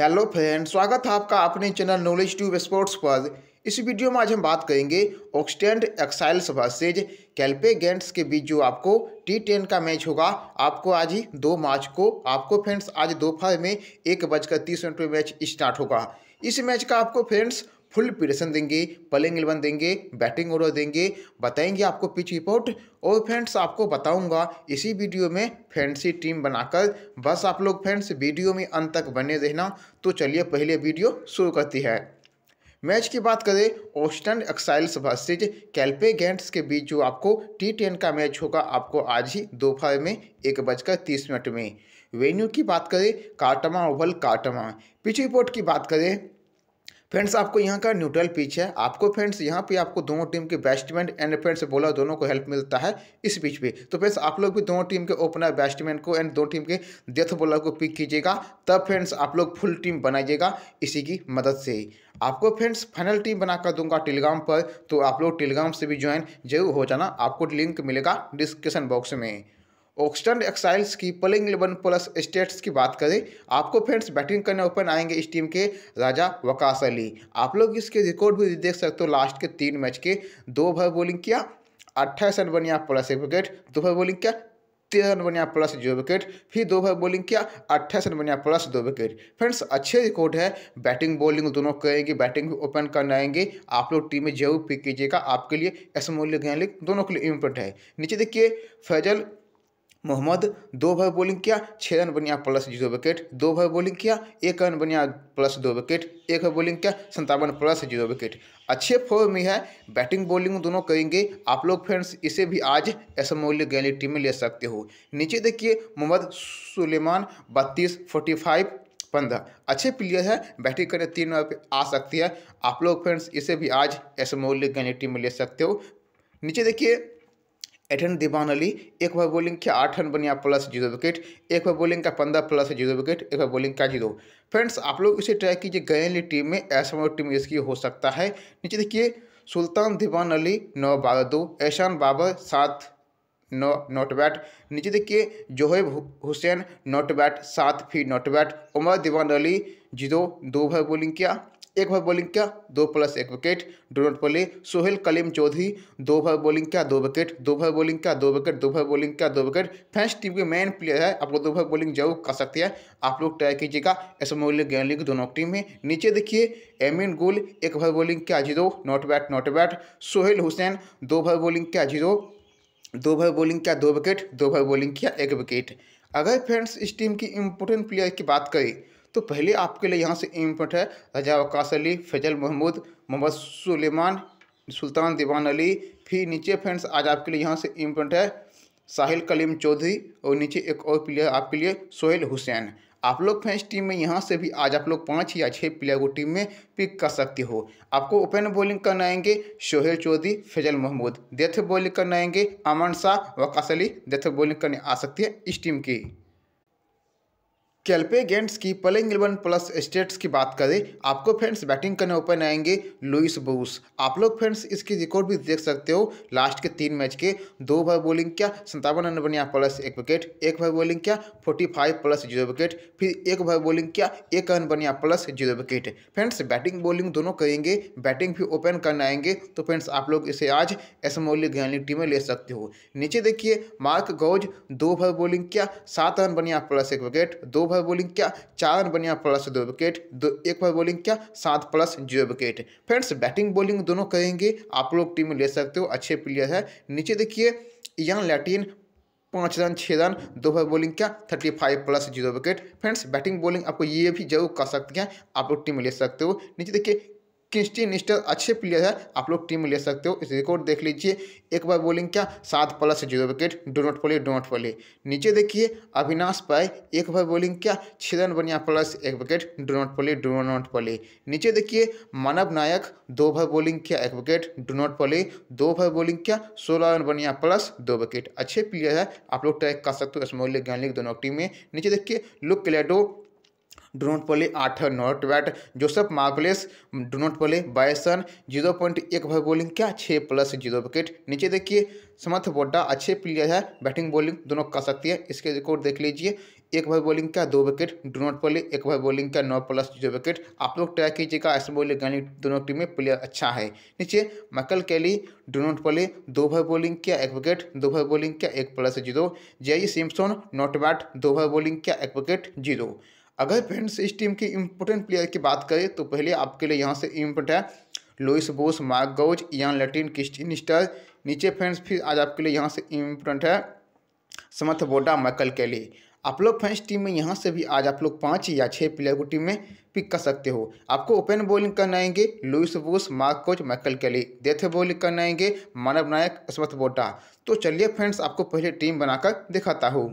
hello friend स्वागत है आपका अपने चैनल नॉलेज ट्यूब स्पोर्ट्स पर इस वीडियो में आज हम बात करेंगे ऑक्सटेंड एक्साइल्स वर्सेज कैल्पे गेंट्स के बीच जो आपको टी टेन का मैच होगा आपको आज ही दो मार्च को आपको फ्रेंड्स आज दोपहर में एक बजकर तीस मिनट में मैच स्टार्ट होगा इस मैच का आपको फ्रेंड्स फुल पीरियसन देंगे पलिंग इलेवन देंगे बैटिंग ओवर देंगे बताएंगे आपको पिच रिपोर्ट और फ्रेंड्स आपको बताऊंगा इसी वीडियो में फैंसी टीम बनाकर बस आप लोग फ्रेंड्स वीडियो में अंत तक बने रहना तो चलिए पहले वीडियो शुरू करती है मैच की बात करें ओस्टन एक्साइल्स वर्सेज कैल्पे गेंट्स के बीच जो आपको टी टेन का मैच होगा आपको आज ही दोपहर में एक बजकर तीस मिनट में वेन्यू की बात करें काटमा ओवल काटमा पिच रिपोर्ट की बात करें फ्रेंड्स आपको यहाँ का न्यूट्रल पिच है आपको फ्रेंड्स यहाँ पे आपको दोनों टीम के बैट्समैन एंड फ्रेंड्स बॉलर दोनों को हेल्प मिलता है इस पिच पे तो फ्रेंड्स आप लोग भी दोनों टीम के ओपनर बैट्समैन को एंड दो टीम के डेथ बॉलर को पिक कीजिएगा तब फ्रेंड्स आप लोग फुल टीम बनाइएगा इसी की मदद से ही आपको फ्रेंड्स फाइनल टीम बनाकर दूंगा टेलीग्राम पर तो आप लोग टेलीग्राम से भी ज्वाइन जरूर हो जाना आपको लिंक मिलेगा डिस्क्रिप्शन बॉक्स में ऑक्सटन एक्साइल्स की पलिंग इलेवन प्लस स्टेट्स की बात करें आपको फ्रेंड्स बैटिंग करने ओपन आएंगे इस टीम के राजा वकास अली आप लोग इसके रिकॉर्ड भी देख सकते हो लास्ट के तीन मैच के दो भर बॉलिंग किया अट्ठाईस रन बनिया प्लस एक विकेट दो भर बॉलिंग किया तेरह रन बनिया प्लस जो विकेट फिर दो ओवर बॉलिंग किया अट्ठाईस रन बनिया प्लस दो विकेट फ्रेंड्स अच्छे रिकॉर्ड है बैटिंग बॉलिंग दोनों करेंगे बैटिंग भी ओपन करने आएंगे आप लोग टीम में जरूर पिक कीजिएगा आपके लिए एस मोलिक दोनों के लिए इम्पोर्टेंट है नीचे देखिए फैजल मोहम्मद दो भाई बॉलिंग किया छः रन बनिया प्लस जीरो विकेट दो भाई बॉलिंग किया एक रन बनिया प्लस दो विकेट एक भाई बॉलिंग किया संतावन प्लस जीरो विकेट अच्छे फॉर्म में है बैटिंग बॉलिंग दोनों करेंगे आप लोग फ्रेंड्स इसे भी आज ऐसा मूल्य गैली टीम में ले सकते हो नीचे देखिए मोहम्मद सुलेमान बत्तीस फोर्टी फाइव पंद्रह अच्छे प्लेयर है बैटिंग करने तीन नंबर पर आ सकती है आप लोग फ्रेंड्स इसे भी आज ऐसे मूल्य गैली टीम में ले सकते हो नीचे देखिए एटन दीवान अली एक बार बॉलिंग किया आठ रन बनिया प्लस जीरो विकेट एक बार बॉलिंग का पंद्रह प्लस जीरो विकेट एक बार बॉलिंग का जीरो फ्रेंड्स आप लोग इसे ट्राई कीजिए गए टीम में ऐसा टीम इसकी हो सकता है नीचे देखिए सुल्तान दीवान अली नौ बारह दो ऐशान बाबर सात नौ नॉट बैट नीचे देखिए जोहेब हुसैन नॉट बैट सात फी not bat Umar Diwan Ali zero दो बार बॉलिंग किया एक ओवर बॉलिंग क्या दो प्लस एक विकेट डोनट बोले सोहेल कलीम चौधरी दो ओवर बॉलिंग क्या दो विकेट दो ओवर बॉलिंग क्या दो विकेट दो ओवर बॉलिंग क्या दो विकेट फैंस टीम के मेन प्लेयर है आप लोग दो ओवर बॉलिंग जरूर कर सकते हैं आप लोग ट्राई कीजिएगा एस एम गेंद लीग दोनों टीम है नीचे देखिए एमिन गोल एक ओवर बॉलिंग क्या zero not bat not bat Sohail Hussain दो ओवर बॉलिंग क्या जीरो दो ओवर बॉलिंग क्या दो विकेट दो ओवर बॉलिंग क्या एक विकेट अगर फ्रेंड्स इस टीम की इम्पोर्टेंट प्लेयर की बात करें तो पहले आपके लिए यहाँ से इम्पोर्ट है रजा वकास अली फैजल महमूद मोहम्मद सुलेमान सुल्तान दीवान अली फिर नीचे फ्रेंड्स आज आपके लिए यहाँ से इम्पोर्ट है साहिल कलीम चौधरी और नीचे एक और प्लेयर आपके लिए सोहेल हुसैन आप लोग फ्रेंड्स टीम में यहाँ से भी आज आप लोग पाँच या छः प्लेयर को टीम में पिक कर सकते हो आपको ओपन बॉलिंग करना आएंगे सोहेल चौधरी फैजल महमूद डेथ बॉलिंग करना आएंगे अमन शाह वकास अली डेथ बॉलिंग करने आ सकती है इस टीम की कैल्पे गेंट्स की प्लेइंग इलेवन प्लस स्टेट्स की बात करें आपको फ्रेंड्स बैटिंग करने ओपन आएंगे लुइस बूस आप लोग फ्रेंड्स इसकी रिकॉर्ड भी देख सकते हो लास्ट के तीन मैच के दो भर बॉलिंग क्या संतावन रन बनिया प्लस एक विकेट एक भर बॉलिंग क्या forty five plus zero wicket फिर एक भर बॉलिंग क्या एक रन बनिया plus zero wicket friends batting bowling दोनों करेंगे बैटिंग भी ओपन करने आएंगे तो फ्रेंड्स आप लोग इसे आज एसमोली घयाली टीमें ले सकते हो नीचे देखिए मार्क गौज दो भर बॉलिंग क्या सात रन बनिया प्लस एक विकेट दो ओवर बॉलिंग क्या चार रन बनिया प्लस दो विकेट दो एक ओवर बॉलिंग क्या सात plus zero wicket friends batting bowling दोनों करेंगे आप लोग टीम में ले सकते हो अच्छे प्लेयर है नीचे देखिए यंग लैटिन पाँच रन छः रन दो ओवर बॉलिंग क्या thirty five plus zero wicket friends batting bowling आपको ये भी जरूर कर सकते हैं आप लोग टीम में ले सकते हो नीचे देखिए किस्टी स्टर अच्छे प्लेयर है आप लोग टीम ले सकते हो इस रिकॉर्ड देख लीजिए एक बार बॉलिंग क्या सात plus zero wicket do not play do not play नीचे देखिए अविनाश पाए एक बार बॉलिंग क्या छः रन बनिया प्लस एक wicket do not play do not play नीचे देखिए मानव नायक दो बार बॉलिंग क्या एक विकेट डो नॉट पले दो बार बॉलिंग क्या सोलह रन बनिया प्लस दो विकेट अच्छे प्लेयर है आप लोग ट्रैक कर सकते हो स्मोल लीग गैन लीग दोनों टीम में नीचे देखिए लुक क्लेडो डो नॉट पले आठ नॉट बैट जोसफ मार्कलेस डो नॉट बाईस बायसन जीरो पॉइंट एक भाई बॉलिंग क्या छः प्लस जीरो विकेट नीचे देखिए समर्थ बोड्डा अच्छे प्लेयर है बैटिंग बॉलिंग दोनों कर सकती है इसके रिकॉर्ड देख लीजिए एक भाई बॉलिंग का दो विकेट डो नॉट पले एक भाई बॉलिंग का नौ प्लस जीरो विकेट आप लोग ट्राई कीजिएगा ऐसे बोले गणित दोनों टीम में प्लेयर अच्छा है नीचे मकल कैली डो नॉट पले दो भाई बॉलिंग क्या एक विकेट दो भाई बॉलिंग क्या एक plus zero J Simpson not bat दो भाई बॉलिंग क्या एक विकेट जीरो अगर फ्रेंड्स इस टीम के इम्पोर्टेंट प्लेयर की बात करें तो पहले आपके लिए यहाँ से इम्पोर्टेंट है लुइस बोस मार्क गौज यान लेटिन क्रिस्टिन स्टर नीचे फ्रेंड्स फिर आज आपके लिए यहाँ से इम्पोर्टेंट है समर्थ बोडा माइकल कैली आप लोग फ्रेंड्स टीम में यहाँ से भी आज आप लोग पाँच या छः प्लेयर को टीम में पिक कर सकते हो आपको ओपन बॉलिंग करना आएंगे Louis Bos Mark Koch Michael Kelly death bowling करना आएंगे मानव नायक समर्थ बोडा तो चलिए फ्रेंड्स आपको पहले टीम बनाकर दिखाता हूँ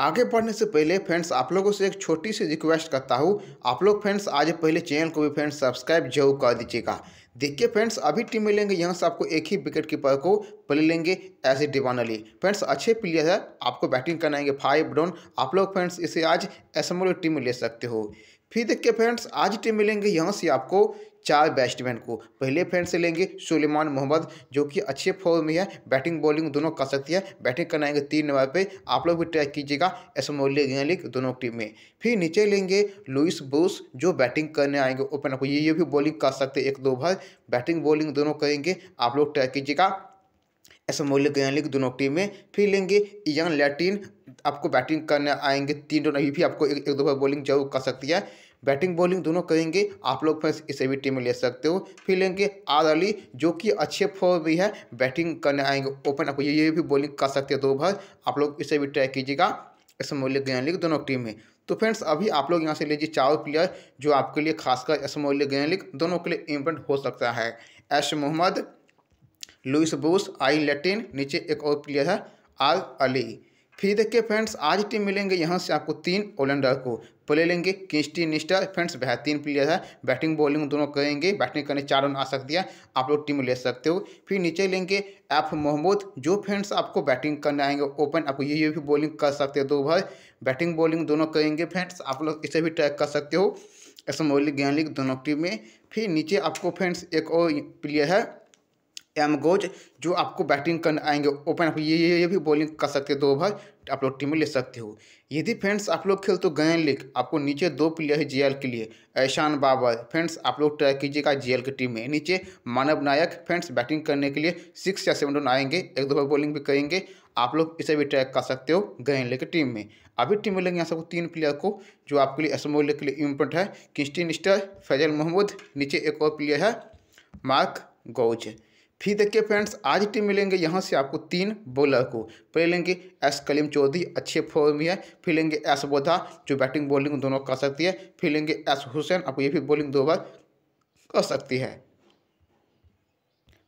आगे बढ़ने से पहले फ्रेंड्स आप लोगों से एक छोटी सी रिक्वेस्ट करता हूँ आप लोग फ्रेंड्स आज पहले चैनल को भी फ्रेंड्स सब्सक्राइब जरूर कर दीजिएगा देखिए फ्रेंड्स अभी टीम में लेंगे यहाँ से आपको एक ही विकेट कीपर को प्ले लेंगे as a Diwan Ali friends अच्छे प्लेयर है आपको बैटिंग करनाएंगे फाइव डाउन आप लोग फ्रेंड्स इसे आज एसएमओ टीम में ले सकते हो फिर देखिए फ्रेंड्स आज टीम मिलेंगे यहाँ से आपको चार बैट्समैन को पहले फ्रेंड्स से लेंगे सुलेमान मोहम्मद जो कि अच्छे फॉर्म में है बैटिंग बॉलिंग दोनों कर सकती है बैटिंग है तीन नंबर पे आप लोग भी ट्रैक कीजिएगा एस गें लीग दोनों टीम में फिर नीचे लेंगे लुइस बोस जो बैटिंग करने आएंगे ओपन अप ये ये भी बॉलिंग कर सकते एक दो भर बैटिंग बॉलिंग दोनों करेंगे आप लोग ट्रैक कीजिएगा असमोलिक गयालिक दोनों टीम में फिर लेंगे यंग लैटिन आपको बैटिंग करने आएंगे तीन रन अभी भी आपको एक, एक दो बार बॉलिंग जरूर कर सकती है बैटिंग बॉलिंग दोनों करेंगे आप लोग फ्रेंड्स इसे भी टीम में ले सकते हो फिर लेंगे आर अली जो कि अच्छे फॉर्म भी है बैटिंग करने आएंगे ओपन आपको ये, भी बॉलिंग कर सकते हो दो भर आप लोग इसे भी ट्राई कीजिएगा असमोलिक गया लीग दोनों टीम में तो फ्रेंड्स अभी आप लोग यहाँ से लीजिए चार प्लेयर जो आपके लिए खासकर मौल्य गया लिख दोनों के लिए इम्पोर्टेंट हो सकता है ऐश मोहम्मद लुइस बुश आई लेटिन नीचे एक और प्लेयर है आल अली फिर देखिए फ्रेंड्स आज टीम मिलेंगे यहाँ से आपको तीन ऑलराउंडर को प्ले लेंगे किस्टी निस्टर फ्रेंड्स वह तीन प्लेयर है बैटिंग बॉलिंग दोनों करेंगे बैटिंग करने चार रन आ सकती है आप लोग टीम ले सकते हो फिर नीचे लेंगे एफ मोहम्मद जो फ्रेंड्स आपको बैटिंग करने आएंगे ओपन आपको ये ये भी बॉलिंग कर सकते हो दो भर बैटिंग बॉलिंग दोनों करेंगे फ्रेंड्स आप लोग इसे भी ट्रैक कर सकते हो एस मोलिक ज्ञान दोनों टीम में फिर नीचे आपको फ्रेंड्स एक और प्लेयर है एमगोज जो आपको बैटिंग करने आएंगे ओपन आप ये ये, ये भी बॉलिंग कर सकते हो दो ओवर आप लोग टीम में ले सकते हो यदि फ्रेंड्स आप लोग खेल तो गए लीग आपको नीचे दो प्लेयर है जीएल के लिए ऐशान बाबर फ्रेंड्स आप लोग ट्राई कीजिएगा एल की टीम में नीचे मानव नायक फ्रेंड्स बैटिंग करने के लिए सिक्स या सेवन रन आएंगे एक दो बार बॉलिंग भी करेंगे आप लोग इसे भी ट्रैक कर सकते हो गए लेके टीम में अभी टीम में लेंगे यहाँ सबको तीन प्लेयर को जो आपके लिए एसमोले के लिए इम्पोर्टेंट है किस्टिन स्टर फैजल मोहम्मद नीचे एक और प्लेयर है मार्क गौज फिर देखिए फ्रेंड्स आज टीम मिलेंगे यहाँ से आपको तीन बॉलर को पहले लेंगे एस कलीम चौधरी अच्छे फॉर्म में है फिर लेंगे एस बोधा जो बैटिंग बॉलिंग दोनों कर सकती है फिर लेंगे एस हुसैन आपको ये भी बॉलिंग दो बार कर सकती है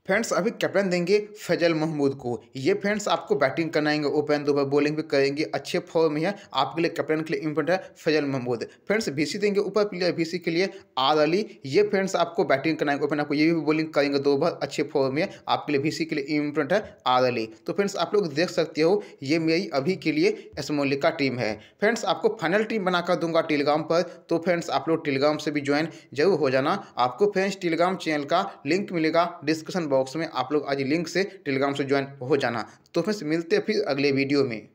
फ्रेंड्स अभी कैप्टन देंगे फैजल महमूद को ये फ्रेंड्स आपको बैटिंग कराएंगे ओपन दो बॉलिंग भी करेंगे अच्छे फॉर्म में है आपके लिए कैप्टन के लिए इम्पोर्टेंट है फैजल महमूद फ्रेंड्स बीसी देंगे ऊपर प्लेयर बीसी के लिए आर अली ये फ्रेंड्स आपको बैटिंग कराएंगे ओपन आपको ये भी बॉलिंग करेंगे दो ओवर अच्छे फॉर्म में आपके लिए बी के लिए इम्पोर्टेंट है आर अली तो फ्रेंड्स आप लोग देख सकते हो ये मेरी अभी के लिए एसमोलिका का टीम है फ्रेंड्स आपको फाइनल टीम बनाकर दूंगा टेलीग्राम पर तो फ्रेंड्स आप लोग टेलीग्राम से भी ज्वाइन जरूर हो जाना आपको फ्रेंड्स टेलीग्राम चैनल का लिंक मिलेगा डिस्क्रिप्शन बॉक्स में आप लोग आज लिंक से टेलीग्राम से ज्वाइन हो जाना तो फिर मिलते हैं फिर अगले वीडियो में